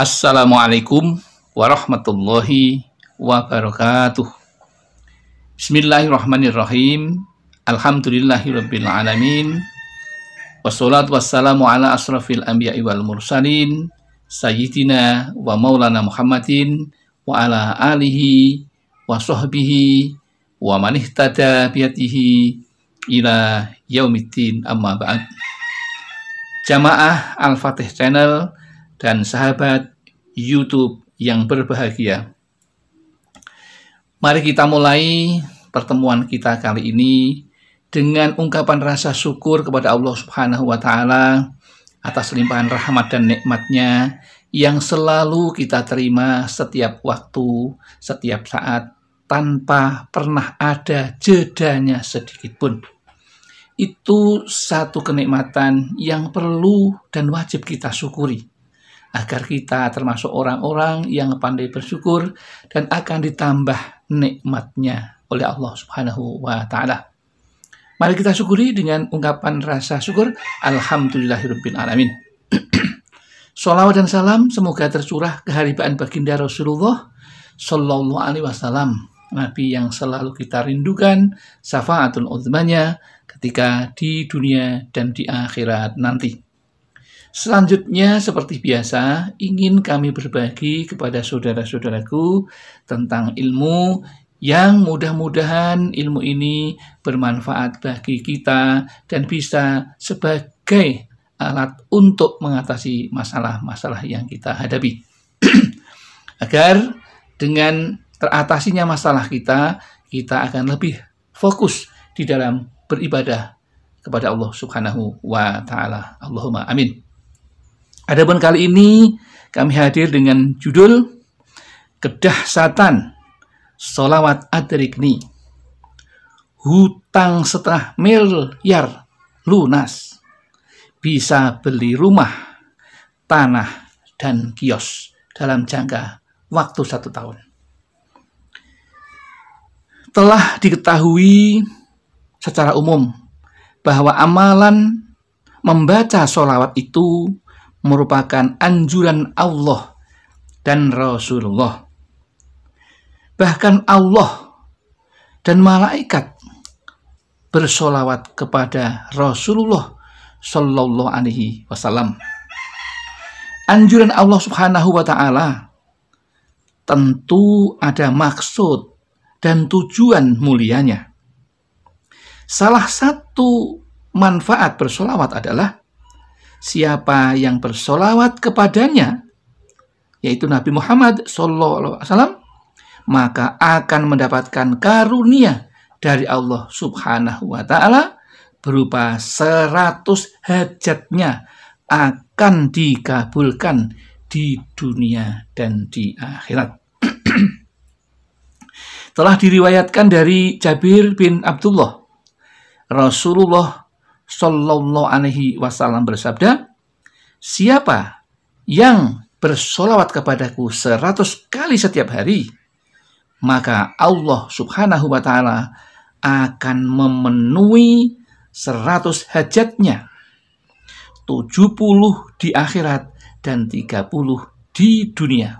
Assalamualaikum warahmatullahi wabarakatuh. Bismillahirrahmanirrahim. Alhamdulillahirabbil alamin. Wassalatu wassalamu ala asrafil anbiya'i wal mursalin sayyidina wa maulana Muhammadin wa ala alihi wa sahbihi wa man ihtada biyatihi ila yaumiddin amma ba'd. Jamaah Al-Fatih Channel dan sahabat YouTube yang berbahagia. Mari kita mulai pertemuan kita kali ini dengan ungkapan rasa syukur kepada Allah Subhanahu wa taala atas limpahan rahmat dan nikmatnya yang selalu kita terima setiap waktu, setiap saat tanpa pernah ada jedanya sedikit pun. Itu satu kenikmatan yang perlu dan wajib kita syukuri agar kita termasuk orang-orang yang pandai bersyukur dan akan ditambah nikmatnya oleh Allah Subhanahu wa taala. Mari kita syukuri dengan ungkapan rasa syukur alhamdulillahirabbil alamin. Salawat dan salam semoga tercurah keharibaan baginda Rasulullah Shallallahu alaihi wasallam Nabi yang selalu kita rindukan syafaatul uzmanya ketika di dunia dan di akhirat nanti. Selanjutnya, seperti biasa, ingin kami berbagi kepada saudara-saudaraku tentang ilmu yang mudah-mudahan ilmu ini bermanfaat bagi kita dan bisa sebagai alat untuk mengatasi masalah-masalah yang kita hadapi. Agar dengan teratasinya masalah kita, kita akan lebih fokus di dalam beribadah kepada Allah Subhanahu wa taala. Allahumma amin. Adapun kali ini kami hadir dengan judul Kedah Satan Solawat Adrikni Hutang setengah miliar lunas Bisa beli rumah, tanah, dan kios dalam jangka waktu satu tahun Telah diketahui secara umum bahwa amalan membaca solawat itu merupakan anjuran Allah dan Rasulullah. Bahkan Allah dan malaikat bersolawat kepada Rasulullah Shallallahu Alaihi Wasallam. Anjuran Allah Subhanahu Wa Taala tentu ada maksud dan tujuan mulianya. Salah satu manfaat bersolawat adalah siapa yang bersolawat kepadanya, yaitu Nabi Muhammad SAW, maka akan mendapatkan karunia dari Allah Subhanahu wa Ta'ala berupa seratus hajatnya akan dikabulkan di dunia dan di akhirat. Telah diriwayatkan dari Jabir bin Abdullah, Rasulullah Shallallahu Alaihi Wasallam bersabda, siapa yang bersolawat kepadaku seratus kali setiap hari, maka Allah Subhanahu wa Ta'ala akan memenuhi seratus hajatnya, tujuh puluh di akhirat dan tiga puluh di dunia.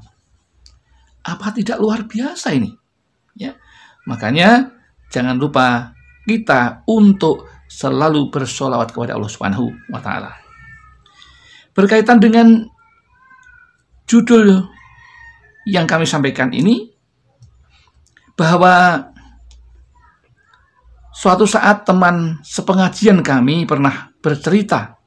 Apa tidak luar biasa ini? Ya. Makanya jangan lupa kita untuk selalu bersolawat kepada Allah Subhanahu wa taala. Berkaitan dengan judul yang kami sampaikan ini bahwa suatu saat teman sepengajian kami pernah bercerita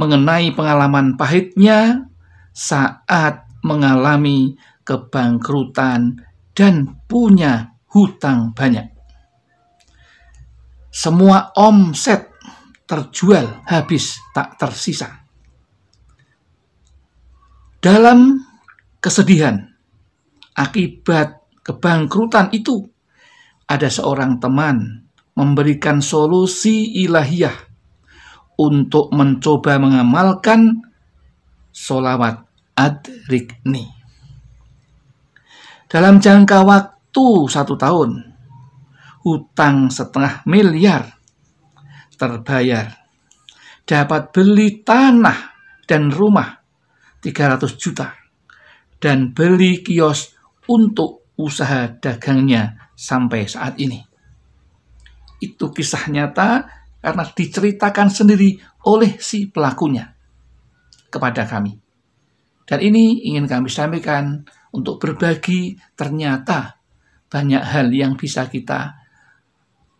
mengenai pengalaman pahitnya saat mengalami kebangkrutan dan punya hutang banyak. Semua omset terjual habis, tak tersisa. Dalam kesedihan akibat kebangkrutan itu, ada seorang teman memberikan solusi ilahiyah untuk mencoba mengamalkan solawat adrikni. Dalam jangka waktu satu tahun, utang setengah miliar terbayar. Dapat beli tanah dan rumah 300 juta dan beli kios untuk usaha dagangnya sampai saat ini. Itu kisah nyata karena diceritakan sendiri oleh si pelakunya kepada kami. Dan ini ingin kami sampaikan untuk berbagi ternyata banyak hal yang bisa kita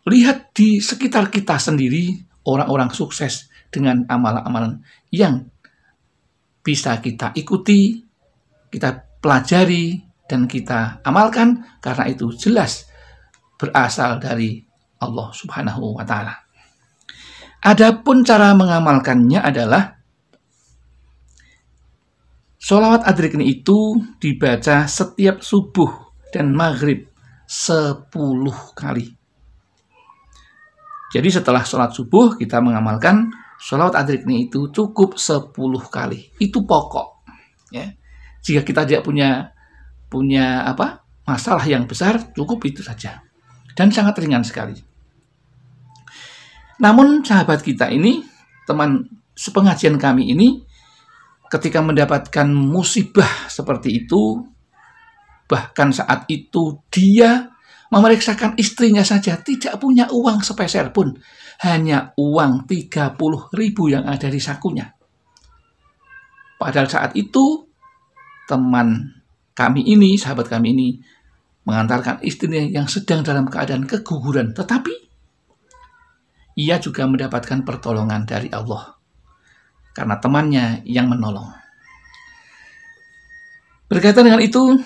Lihat di sekitar kita sendiri orang-orang sukses dengan amalan-amalan yang bisa kita ikuti, kita pelajari, dan kita amalkan karena itu jelas berasal dari Allah Subhanahu wa taala. Adapun cara mengamalkannya adalah Solawat adrikni itu dibaca setiap subuh dan maghrib sepuluh kali. Jadi setelah sholat subuh kita mengamalkan sholawat adrikni itu cukup 10 kali. Itu pokok. Ya. Jika kita tidak punya punya apa masalah yang besar cukup itu saja. Dan sangat ringan sekali. Namun sahabat kita ini, teman sepengajian kami ini, ketika mendapatkan musibah seperti itu, bahkan saat itu dia memeriksakan istrinya saja tidak punya uang sepeser pun, hanya uang 30 ribu yang ada di sakunya. Padahal saat itu teman kami ini, sahabat kami ini, mengantarkan istrinya yang sedang dalam keadaan keguguran. Tetapi, ia juga mendapatkan pertolongan dari Allah. Karena temannya yang menolong. Berkaitan dengan itu,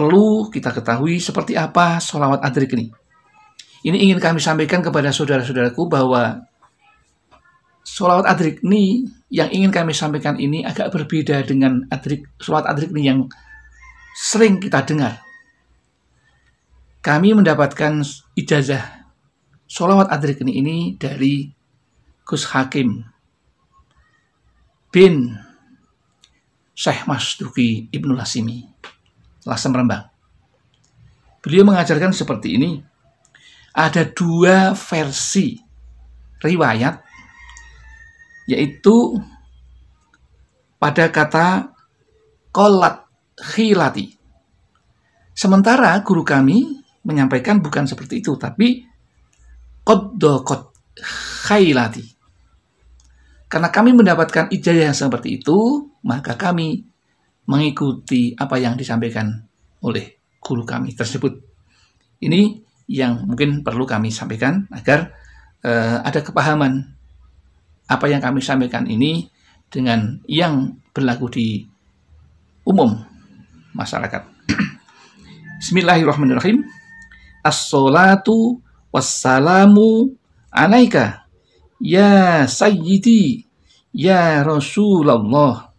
perlu kita ketahui seperti apa sholawat adrik ini. Ini ingin kami sampaikan kepada saudara-saudaraku bahwa sholawat adrik ini yang ingin kami sampaikan ini agak berbeda dengan adrik, sholawat adrik ini yang sering kita dengar. Kami mendapatkan ijazah sholawat adrik ini, ini dari Gus Hakim bin Syekh Masduki Duki Ibnu Lasimi lasem rembang. Beliau mengajarkan seperti ini. Ada dua versi riwayat yaitu pada kata kolat khilati. Sementara guru kami menyampaikan bukan seperti itu, tapi kodokot khilati. Karena kami mendapatkan ijazah yang seperti itu, maka kami mengikuti apa yang disampaikan oleh guru kami tersebut. Ini yang mungkin perlu kami sampaikan agar eh, ada kepahaman apa yang kami sampaikan ini dengan yang berlaku di umum masyarakat. Bismillahirrahmanirrahim. As-salatu wassalamu alaika ya sayyidi ya Rasulullah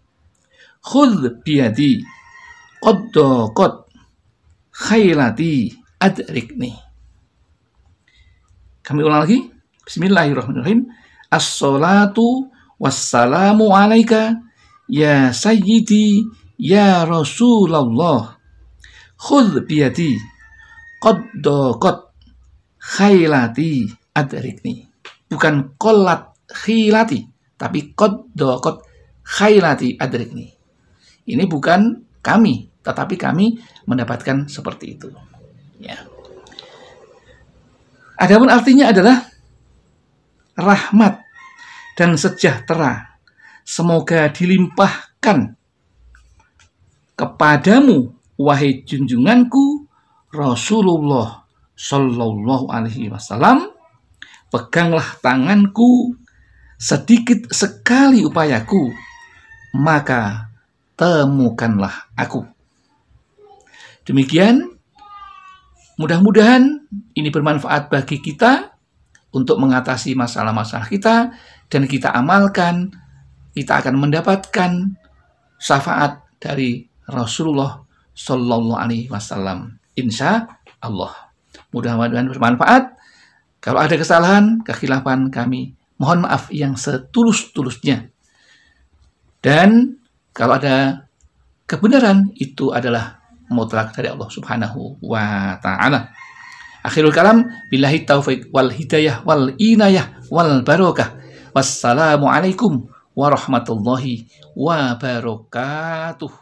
khud biyadi qad khailati adrikni kami ulang lagi bismillahirrahmanirrahim as wassalamu alaika ya sayyidi ya rasulullah khud biyadi qad khailati adrikni bukan kolat khilati tapi qad khailati adrikni ini bukan kami, tetapi kami mendapatkan seperti itu. Ya. Adapun artinya adalah rahmat dan sejahtera semoga dilimpahkan kepadamu wahai junjunganku Rasulullah Shallallahu alaihi wasallam peganglah tanganku sedikit sekali upayaku maka temukanlah aku. Demikian, mudah-mudahan ini bermanfaat bagi kita untuk mengatasi masalah-masalah kita dan kita amalkan, kita akan mendapatkan syafaat dari Rasulullah Shallallahu Alaihi Wasallam. Insya Allah. Mudah-mudahan bermanfaat. Kalau ada kesalahan, kekhilafan kami, mohon maaf yang setulus-tulusnya. Dan kalau ada kebenaran itu adalah mutlak dari Allah Subhanahu wa taala. Akhirul kalam billahi taufik wal hidayah wal inayah wal barokah. Wassalamualaikum warahmatullahi wabarakatuh.